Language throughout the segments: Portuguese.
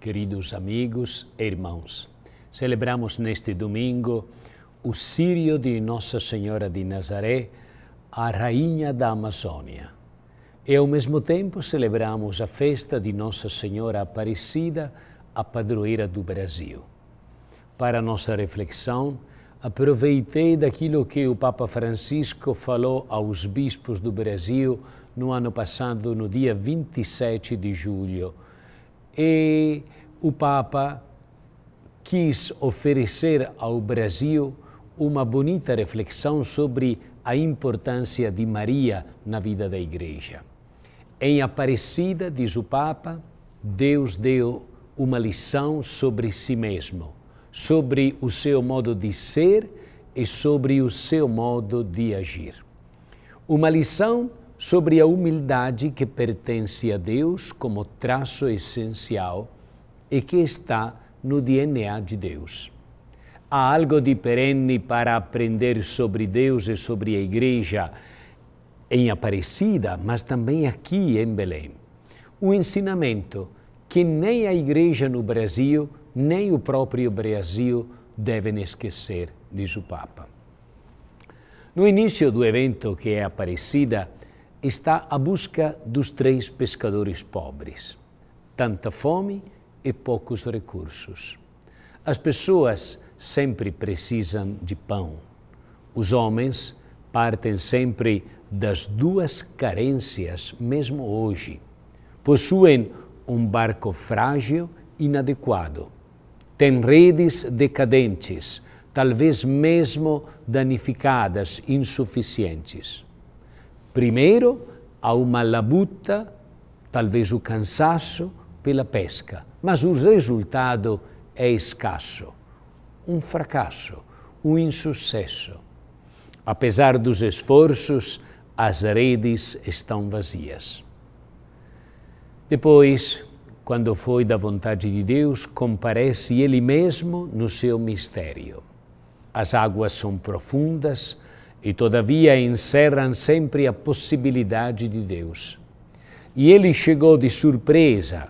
queridos amigos e irmãos. Celebramos neste domingo o Sírio de Nossa Senhora de Nazaré, a Rainha da Amazônia. E ao mesmo tempo celebramos a festa de Nossa Senhora Aparecida, a padroeira do Brasil. Para nossa reflexão, aproveitei daquilo que o Papa Francisco falou aos bispos do Brasil no ano passado, no dia 27 de julho e o Papa quis oferecer ao Brasil uma bonita reflexão sobre a importância de Maria na vida da Igreja. Em Aparecida, diz o Papa, Deus deu uma lição sobre si mesmo, sobre o seu modo de ser e sobre o seu modo de agir. Uma lição sobre a humildade que pertence a Deus como traço essencial e que está no DNA de Deus. Há algo de perene para aprender sobre Deus e sobre a Igreja em Aparecida, mas também aqui em Belém. Um ensinamento que nem a Igreja no Brasil, nem o próprio Brasil devem esquecer, diz o Papa. No início do evento que é Aparecida, está a busca dos três pescadores pobres. Tanta fome e poucos recursos. As pessoas sempre precisam de pão. Os homens partem sempre das duas carências, mesmo hoje. Possuem um barco frágil, inadequado. Têm redes decadentes, talvez mesmo danificadas, insuficientes Primeiro, há uma labuta, talvez o cansaço pela pesca, mas o resultado é escasso. Um fracasso, um insucesso. Apesar dos esforços, as redes estão vazias. Depois, quando foi da vontade de Deus, comparece Ele mesmo no seu mistério. As águas são profundas, e todavia encerram sempre a possibilidade de Deus. E ele chegou de surpresa,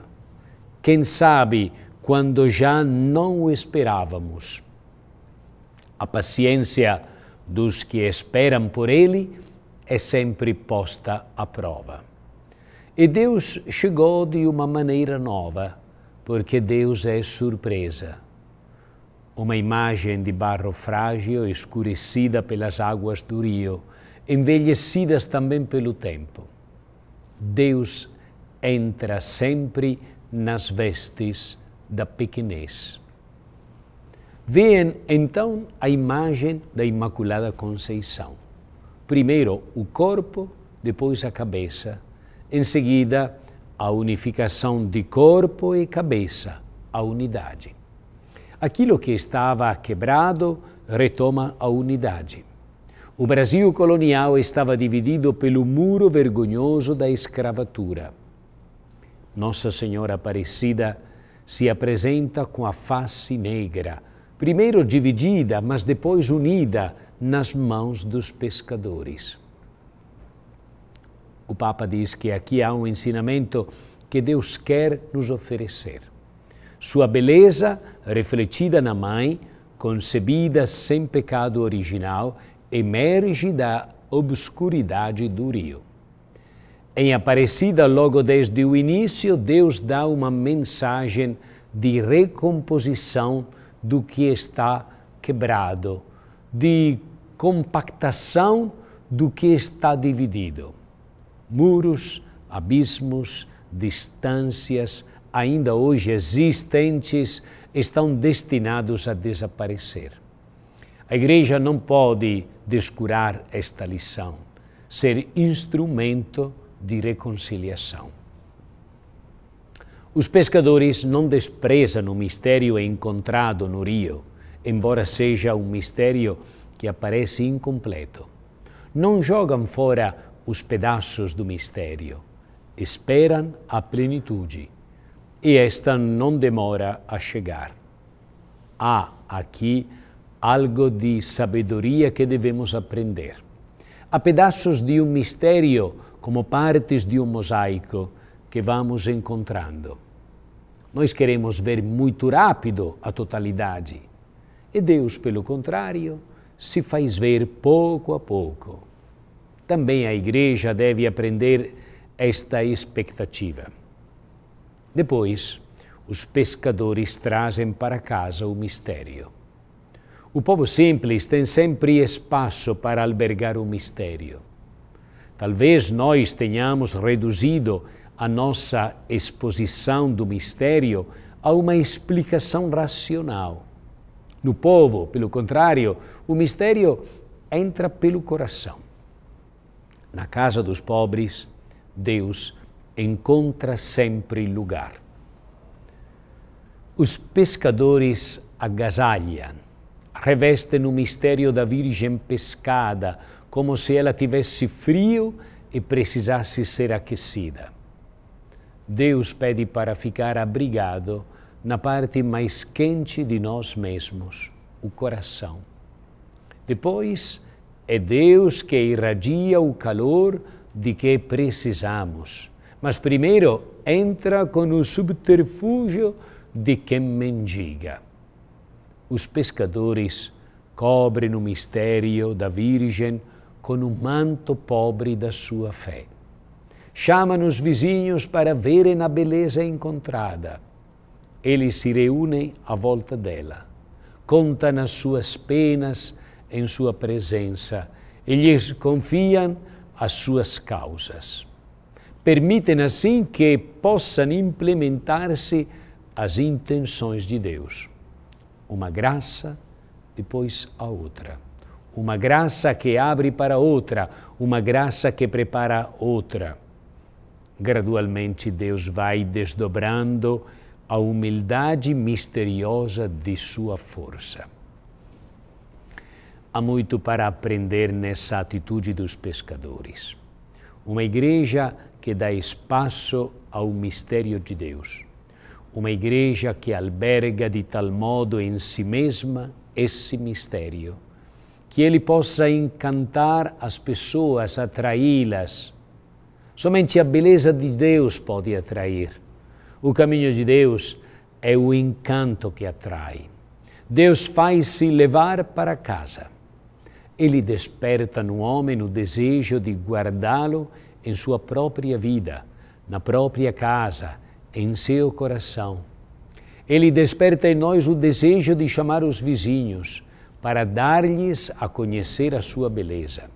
quem sabe quando já não o esperávamos. A paciência dos que esperam por ele é sempre posta à prova. E Deus chegou de uma maneira nova, porque Deus é surpresa uma imagem de barro frágil, escurecida pelas águas do rio, envelhecidas também pelo tempo. Deus entra sempre nas vestes da pequenez. Vêem então a imagem da Imaculada Conceição. Primeiro o corpo, depois a cabeça. Em seguida, a unificação de corpo e cabeça, a unidade aquilo que estava quebrado retoma a unidade. O Brasil colonial estava dividido pelo muro vergonhoso da escravatura. Nossa Senhora Aparecida se apresenta com a face negra, primeiro dividida, mas depois unida nas mãos dos pescadores. O Papa diz que aqui há um ensinamento que Deus quer nos oferecer. Sua beleza, refletida na mãe, concebida sem pecado original, emerge da obscuridade do rio. Em Aparecida, logo desde o início, Deus dá uma mensagem de recomposição do que está quebrado, de compactação do que está dividido. Muros, abismos, distâncias, ainda hoje existentes, estão destinados a desaparecer. A Igreja não pode descurar esta lição, ser instrumento de reconciliação. Os pescadores não desprezam o mistério encontrado no rio, embora seja um mistério que aparece incompleto. Não jogam fora os pedaços do mistério, esperam a plenitude e esta não demora a chegar. Há aqui algo de sabedoria que devemos aprender. Há pedaços de um mistério, como partes de um mosaico, que vamos encontrando. Nós queremos ver muito rápido a totalidade. E Deus, pelo contrário, se faz ver pouco a pouco. Também a Igreja deve aprender esta expectativa. Depois, os pescadores trazem para casa o mistério. O povo simples tem sempre espaço para albergar o mistério. Talvez nós tenhamos reduzido a nossa exposição do mistério a uma explicação racional. No povo, pelo contrário, o mistério entra pelo coração. Na casa dos pobres, Deus encontra sempre lugar. Os pescadores agasalham, revestem o mistério da Virgem pescada, como se ela tivesse frio e precisasse ser aquecida. Deus pede para ficar abrigado na parte mais quente de nós mesmos, o coração. Depois, é Deus que irradia o calor de que precisamos mas primeiro entra com o subterfúgio de quem mendiga. Os pescadores cobrem o mistério da Virgem com o manto pobre da sua fé. Chamam os vizinhos para verem a beleza encontrada. Eles se reúnem à volta dela, contam as suas penas em sua presença e lhes confiam as suas causas permitem assim que possam implementar-se as intenções de Deus. Uma graça, depois a outra. Uma graça que abre para outra, uma graça que prepara outra. Gradualmente Deus vai desdobrando a humildade misteriosa de sua força. Há muito para aprender nessa atitude dos pescadores. Uma igreja que dá espaço ao mistério de Deus. Uma igreja que alberga de tal modo em si mesma esse mistério, que ele possa encantar as pessoas, atraí-las. Somente a beleza de Deus pode atrair. O caminho de Deus é o encanto que atrai. Deus faz-se levar para casa ele desperta no homem o desejo de guardá-lo em sua própria vida, na própria casa, em seu coração. Ele desperta em nós o desejo de chamar os vizinhos para dar-lhes a conhecer a sua beleza.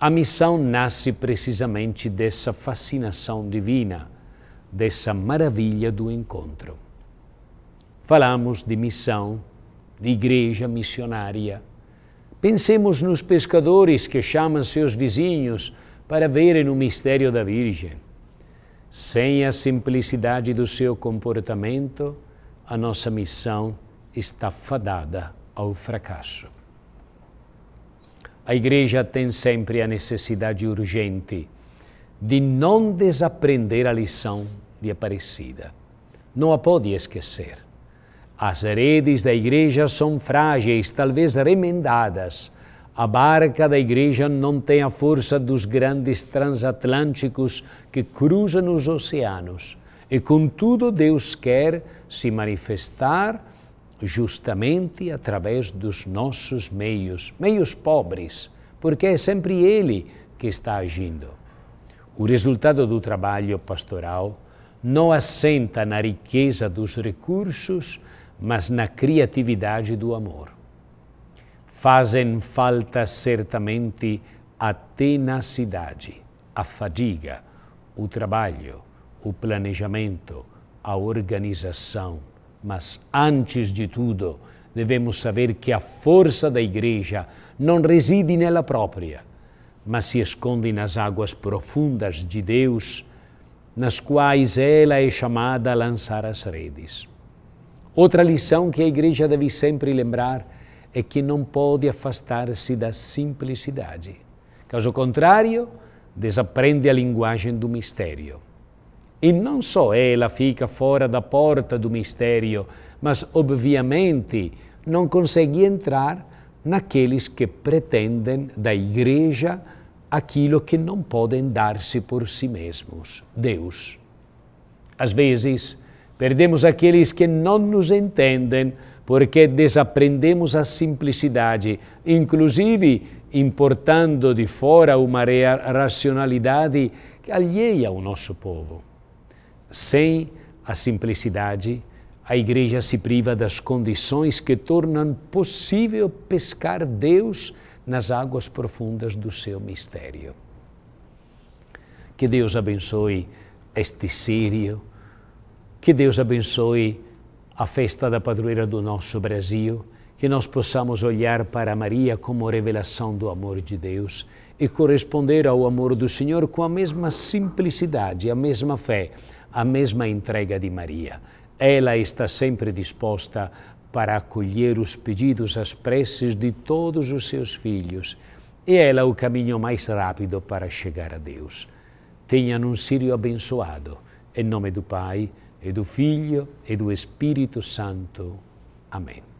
A missão nasce precisamente dessa fascinação divina, dessa maravilha do encontro. Falamos de missão, de igreja missionária Pensemos nos pescadores que chamam seus vizinhos para verem o mistério da Virgem. Sem a simplicidade do seu comportamento, a nossa missão está fadada ao fracasso. A Igreja tem sempre a necessidade urgente de não desaprender a lição de Aparecida. Não a pode esquecer. As redes da igreja são frágeis, talvez remendadas. A barca da igreja não tem a força dos grandes transatlânticos que cruzam os oceanos. E contudo, Deus quer se manifestar justamente através dos nossos meios, meios pobres, porque é sempre Ele que está agindo. O resultado do trabalho pastoral não assenta na riqueza dos recursos, mas na criatividade do amor. Fazem falta certamente a tenacidade, a fadiga, o trabalho, o planejamento, a organização. Mas, antes de tudo, devemos saber que a força da Igreja não reside nela própria, mas se esconde nas águas profundas de Deus, nas quais ela é chamada a lançar as redes. Outra lição que a igreja deve sempre lembrar é que não pode afastar-se da simplicidade. Caso contrário, desaprende a linguagem do mistério. E não só ela fica fora da porta do mistério, mas, obviamente, não consegue entrar naqueles que pretendem da igreja aquilo que não podem dar-se por si mesmos Deus. Às vezes, Perdemos aqueles que não nos entendem porque desaprendemos a simplicidade, inclusive importando de fora uma racionalidade alheia ao nosso povo. Sem a simplicidade, a Igreja se priva das condições que tornam possível pescar Deus nas águas profundas do seu mistério. Que Deus abençoe este sírio que Deus abençoe a festa da padroeira do nosso Brasil, que nós possamos olhar para Maria como revelação do amor de Deus e corresponder ao amor do Senhor com a mesma simplicidade, a mesma fé, a mesma entrega de Maria. Ela está sempre disposta para acolher os pedidos, as preces de todos os seus filhos, e ela é o caminho mais rápido para chegar a Deus. Tenha um sírio abençoado. Em nome do Pai, e do Figlio e do Spirito Santo. Amen.